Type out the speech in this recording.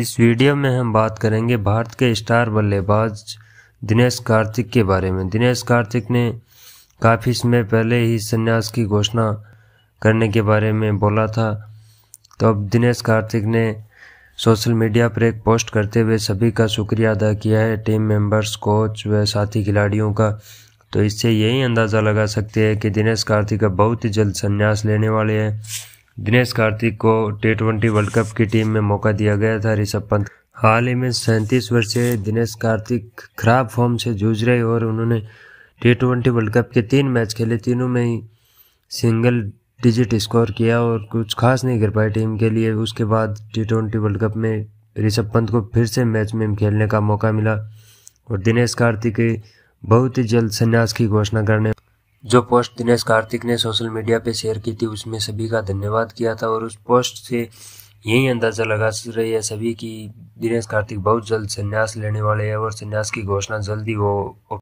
इस वीडियो में हम बात करेंगे भारत के स्टार बल्लेबाज दिनेश कार्तिक के बारे में दिनेश कार्तिक ने काफ़ी समय पहले ही संन्यास की घोषणा करने के बारे में बोला था तो अब दिनेश कार्तिक ने सोशल मीडिया पर एक पोस्ट करते हुए सभी का शुक्रिया अदा किया है टीम मेंबर्स कोच व साथी खिलाड़ियों का तो इससे यही अंदाज़ा लगा सकते हैं कि दिनेश कार्तिक अब बहुत ही जल्द संन्यास लेने वाले हैं दिनेश कार्तिक को टी ट्वेंटी वर्ल्ड कप की टीम में मौका दिया गया था ऋषभ पंत हाल ही में सैंतीस वर्षीय दिनेश कार्तिक खराब फॉर्म से जूझ रहे और उन्होंने टी ट्वेंटी वर्ल्ड कप के तीन मैच खेले तीनों में ही सिंगल डिजिट स्कोर किया और कुछ खास नहीं कर पाए टीम के लिए उसके बाद टी ट्वेंटी वर्ल्ड कप में ऋषभ पंत को फिर से मैच में खेलने का मौका मिला और दिनेश कार्तिक बहुत ही जल्द संन्यास की घोषणा करने जो पोस्ट दिनेश कार्तिक ने सोशल मीडिया पे शेयर की थी उसमें सभी का धन्यवाद किया था और उस पोस्ट से यही अंदाज़ा लगा रही है सभी की दिनेश कार्तिक बहुत जल्द संन्यास लेने वाले हैं और संन्यास की घोषणा जल्दी वो